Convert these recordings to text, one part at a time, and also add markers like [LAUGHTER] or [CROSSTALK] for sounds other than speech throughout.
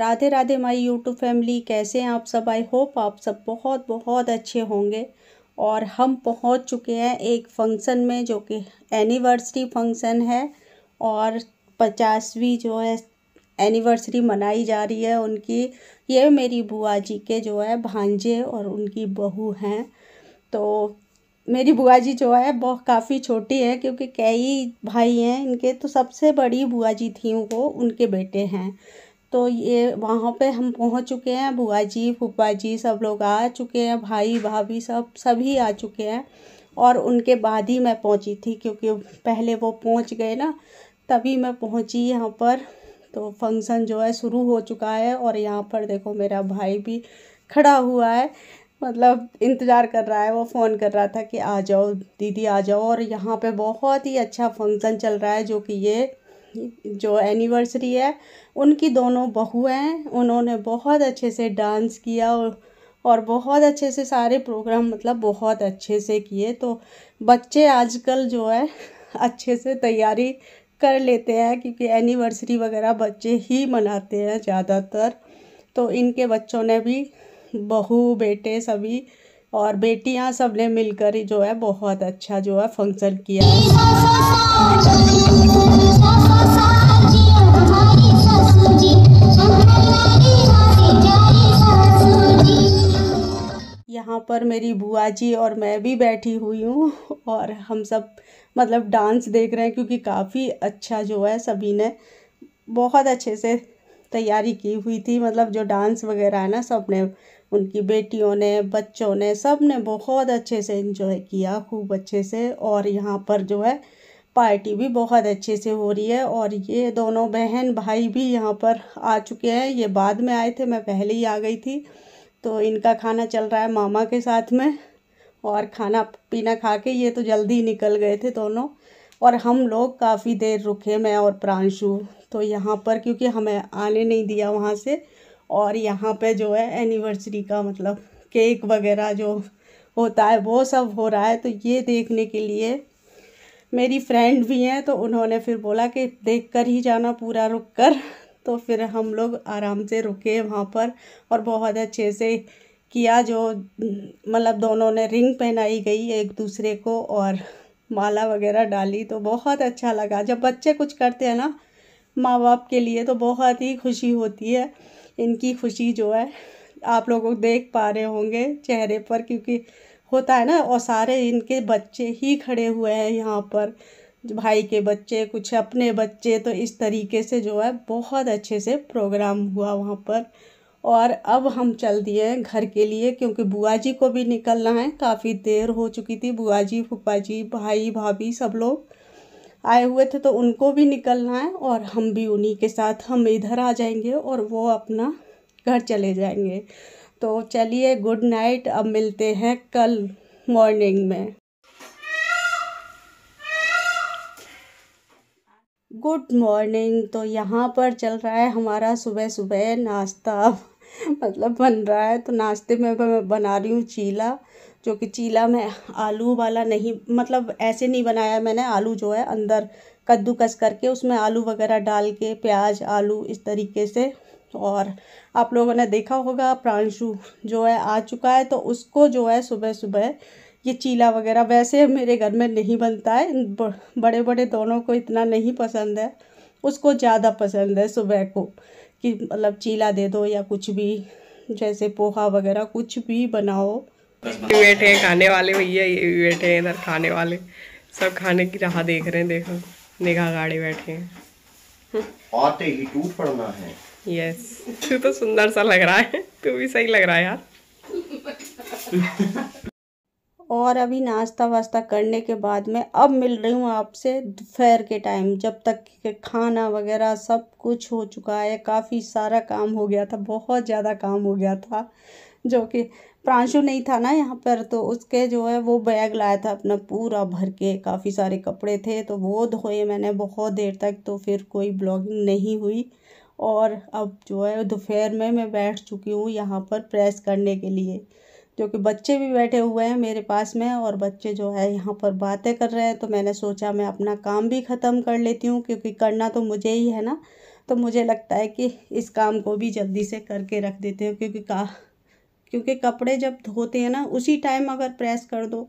Radhe Radhe my YouTube family कैसे हैं आप सब आई होप आप सब बहुत बहुत अच्छे होंगे और हम पहुंच चुके हैं एक फंक्शन में जो कि एनिवर्सरी फंक्शन है और पचासवीं जो है एनिवर्सरी मनाई जा रही है उनकी ये मेरी बुआ जी के जो है भांजे और उनकी बहू हैं तो मेरी बुआ जी जो है बहुत काफ़ी छोटी है क्योंकि कई भाई हैं इनके तो सबसे बड़ी बुआ जी थी वो उनके बेटे हैं तो ये वहाँ पे हम पहुँच चुके हैं बुआ जी फूफा जी सब लोग आ चुके हैं भाई भाभी सब सभी आ चुके हैं और उनके बाद ही मैं पहुँची थी क्योंकि पहले वो पहुँच गए ना तभी मैं पहुँची यहाँ पर तो फंक्शन जो है शुरू हो चुका है और यहाँ पर देखो मेरा भाई भी खड़ा हुआ है मतलब इंतज़ार कर रहा है वो फ़ोन कर रहा था कि आ जाओ दीदी आ जाओ और यहाँ पे बहुत ही अच्छा फंक्शन चल रहा है जो कि ये जो एनिवर्सरी है उनकी दोनों बहू हैं उन्होंने बहुत अच्छे से डांस किया और और बहुत अच्छे से सारे प्रोग्राम मतलब बहुत अच्छे से किए तो बच्चे आजकल जो है अच्छे से तैयारी कर लेते हैं क्योंकि एनिवर्सरी वगैरह बच्चे ही मनाते हैं ज़्यादातर तो इनके बच्चों ने भी बहू बेटे सभी और बेटियां सब ने मिलकर ही जो है बहुत अच्छा जो है फंक्शन किया है यहाँ पर मेरी बुआ जी और मैं भी बैठी हुई हूँ और हम सब मतलब डांस देख रहे हैं क्योंकि काफ़ी अच्छा जो है सभी ने बहुत अच्छे से तैयारी की हुई थी मतलब जो डांस वगैरह है ना सब ने उनकी बेटियों ने बच्चों ने सब ने बहुत अच्छे से इन्जॉय किया खूब अच्छे से और यहाँ पर जो है पार्टी भी बहुत अच्छे से हो रही है और ये दोनों बहन भाई भी यहाँ पर आ चुके हैं ये बाद में आए थे मैं पहले ही आ गई थी तो इनका खाना चल रहा है मामा के साथ में और खाना पीना खा के ये तो जल्दी ही निकल गए थे दोनों और हम लोग काफ़ी देर रुके मैं और प्रांशु तो यहाँ पर क्योंकि हमें आने नहीं दिया वहाँ से और यहाँ पे जो है एनिवर्सरी का मतलब केक वगैरह जो होता है वो सब हो रहा है तो ये देखने के लिए मेरी फ्रेंड भी हैं तो उन्होंने फिर बोला कि देख कर ही जाना पूरा रुक कर तो फिर हम लोग आराम से रुके वहाँ पर और बहुत अच्छे से किया जो मतलब दोनों ने रिंग पहनाई गई एक दूसरे को और माला वगैरह डाली तो बहुत अच्छा लगा जब बच्चे कुछ करते हैं ना माँ बाप के लिए तो बहुत ही खुशी होती है इनकी खुशी जो है आप लोगों को देख पा रहे होंगे चेहरे पर क्योंकि होता है ना और सारे इनके बच्चे ही खड़े हुए हैं यहाँ पर भाई के बच्चे कुछ अपने बच्चे तो इस तरीके से जो है बहुत अच्छे से प्रोग्राम हुआ वहाँ पर और अब हम चल दिए घर के लिए क्योंकि बुआ जी को भी निकलना है काफ़ी देर हो चुकी थी बुआ जी फूफा जी भाई भाभी सब लोग आए हुए थे तो उनको भी निकलना है और हम भी उन्हीं के साथ हम इधर आ जाएंगे और वो अपना घर चले जाएंगे तो चलिए गुड नाइट अब मिलते हैं कल मॉर्निंग में गुड मॉर्निंग तो यहाँ पर चल रहा है हमारा सुबह सुबह नाश्ता [LAUGHS] मतलब बन रहा है तो नाश्ते में मैं बना रही हूँ चीला जो कि चीला मैं आलू वाला नहीं मतलब ऐसे नहीं बनाया मैंने आलू जो है अंदर कद्दूकस करके उसमें आलू वगैरह डाल के प्याज आलू इस तरीके से और आप लोगों ने देखा होगा प्रांशु जो है आ चुका है तो उसको जो है सुबह सुबह ये चीला वगैरह वैसे मेरे घर में नहीं बनता है बड़े बड़े दोनों को इतना नहीं पसंद है उसको ज़्यादा पसंद है सुबह को कि मतलब चीला दे दो या कुछ भी जैसे पोहा वगैरह कुछ भी बनाओ बैठे हैं खाने वाले भैया ये भी बैठे हैं इधर खाने वाले सब खाने की राह देख रहे हैं देखो निगाह गाड़ी बैठे हैं आते ही टूट पड़ना है यस तू तो सुंदर सा लग रहा है तू भी सही लग रहा है यार [LAUGHS] और अभी नाश्ता वास्ता करने के बाद में अब मिल रही हूँ आपसे दोपहर के टाइम जब तक कि खाना वगैरह सब कुछ हो चुका है काफ़ी सारा काम हो गया था बहुत ज़्यादा काम हो गया था जो कि प्रांशु नहीं था ना यहाँ पर तो उसके जो है वो बैग लाया था अपना पूरा भर के काफ़ी सारे कपड़े थे तो वो धोए मैंने बहुत देर तक तो फिर कोई ब्लॉगिंग नहीं हुई और अब जो है दोपहर में मैं बैठ चुकी हूँ यहाँ पर प्रेस करने के लिए जो कि बच्चे भी बैठे हुए हैं मेरे पास में और बच्चे जो है यहाँ पर बातें कर रहे हैं तो मैंने सोचा मैं अपना काम भी ख़त्म कर लेती हूँ क्योंकि करना तो मुझे ही है ना तो मुझे लगता है कि इस काम को भी जल्दी से करके रख देते हैं क्योंकि का क्योंकि कपड़े जब धोते हैं ना उसी टाइम अगर प्रेस कर दो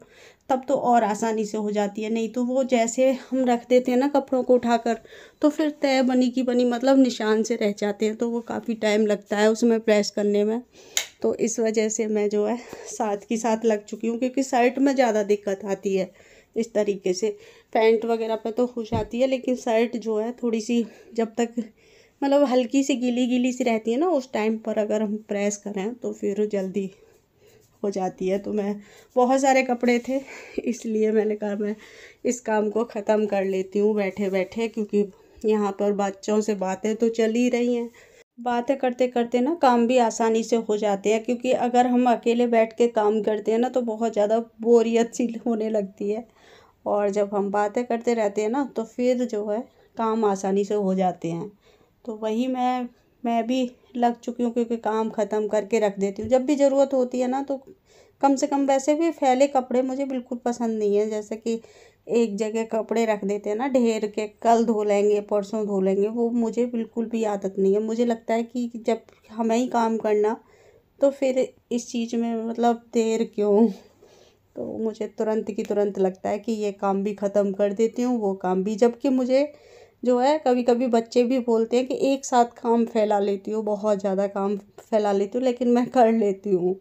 तब तो और आसानी से हो जाती है नहीं तो वो जैसे हम रख देते हैं ना कपड़ों को उठाकर तो फिर तय बनी की बनी मतलब निशान से रह जाते हैं तो वो काफ़ी टाइम लगता है उसमें प्रेस करने में तो इस वजह से मैं जो है साथ की साथ लग चुकी हूँ क्योंकि शर्ट में ज़्यादा दिक्कत आती है इस तरीके से पैंट वगैरह पे तो खुश आती है लेकिन शर्ट जो है थोड़ी सी जब तक मतलब हल्की सी गीली गीली सी रहती है ना उस टाइम पर अगर हम प्रेस करें तो फिर जल्दी हो जाती है तो मैं बहुत सारे कपड़े थे इसलिए मैंने कहा मैं इस काम को ख़त्म कर लेती हूँ बैठे बैठे क्योंकि यहाँ पर बच्चों से बातें तो चल ही रही हैं बातें करते करते ना काम भी आसानी से हो जाते हैं क्योंकि अगर हम अकेले बैठ के काम करते हैं ना तो बहुत ज़्यादा बोरियत सी [LAUGHS] होने लगती है और जब हम बातें करते रहते हैं ना तो फिर जो है काम आसानी से हो जाते हैं तो वही मैं मैं भी लग चुकी हूँ क्योंकि काम ख़त्म करके रख देती हूँ जब भी ज़रूरत होती है ना तो कम से कम वैसे भी फैले कपड़े मुझे बिल्कुल पसंद नहीं है जैसे कि एक जगह कपड़े रख देते हैं ना ढेर के कल धो लेंगे परसों धो लेंगे वो मुझे बिल्कुल भी आदत नहीं है मुझे लगता है कि जब हमें ही काम करना तो फिर इस चीज़ में मतलब देर क्यों तो मुझे तुरंत की तुरंत लगता है कि ये काम भी ख़त्म कर देती हूँ वो काम भी जबकि मुझे जो है कभी कभी बच्चे भी बोलते हैं कि एक साथ काम फैला लेती हूँ बहुत ज़्यादा काम फैला लेती हूँ लेकिन मैं कर लेती हूँ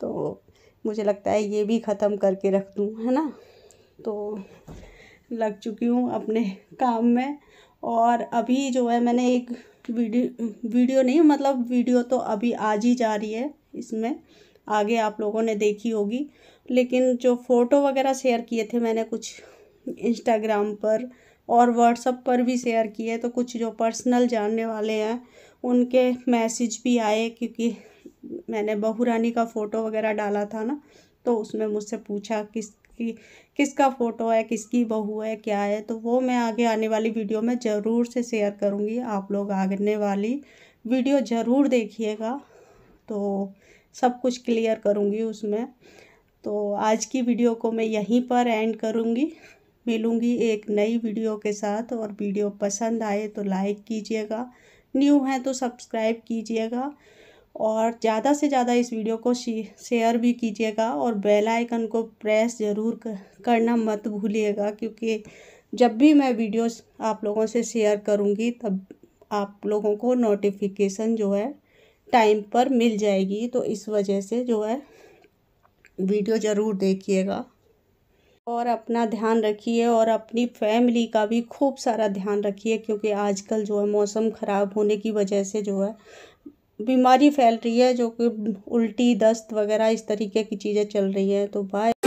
तो मुझे लगता है ये भी ख़त्म करके रख दूँ है ना तो लग चुकी हूँ अपने काम में और अभी जो है मैंने एक वीडियो वीडियो नहीं मतलब वीडियो तो अभी आज ही जा रही है इसमें आगे आप लोगों ने देखी होगी लेकिन जो फ़ोटो वगैरह शेयर किए थे मैंने कुछ इंस्टाग्राम पर और व्हाट्सअप पर भी शेयर किए तो कुछ जो पर्सनल जानने वाले हैं उनके मैसेज भी आए क्योंकि मैंने बहू रानी का फ़ोटो वगैरह डाला था ना तो उसमें मुझसे पूछा किस कि किसका फ़ोटो है किसकी बहू है क्या है तो वो मैं आगे आने वाली वीडियो में ज़रूर से शेयर करूँगी आप लोग आगने वाली वीडियो ज़रूर देखिएगा तो सब कुछ क्लियर करूँगी उसमें तो आज की वीडियो को मैं यहीं पर एंड करूँगी मिलूँगी एक नई वीडियो के साथ और वीडियो पसंद आए तो लाइक कीजिएगा न्यू है तो सब्सक्राइब कीजिएगा और ज़्यादा से ज़्यादा इस वीडियो को शेयर भी कीजिएगा और बेल आइकन को प्रेस ज़रूर करना मत भूलिएगा क्योंकि जब भी मैं वीडियोस आप लोगों से शेयर करूँगी तब आप लोगों को नोटिफिकेशन जो है टाइम पर मिल जाएगी तो इस वजह से जो है वीडियो ज़रूर देखिएगा और अपना ध्यान रखिए और अपनी फैमिली का भी खूब सारा ध्यान रखिए क्योंकि आजकल जो है मौसम ख़राब होने की वजह से जो है बीमारी फैल रही है जो कि उल्टी दस्त वगैरह इस तरीके की चीज़ें चल रही है तो बाय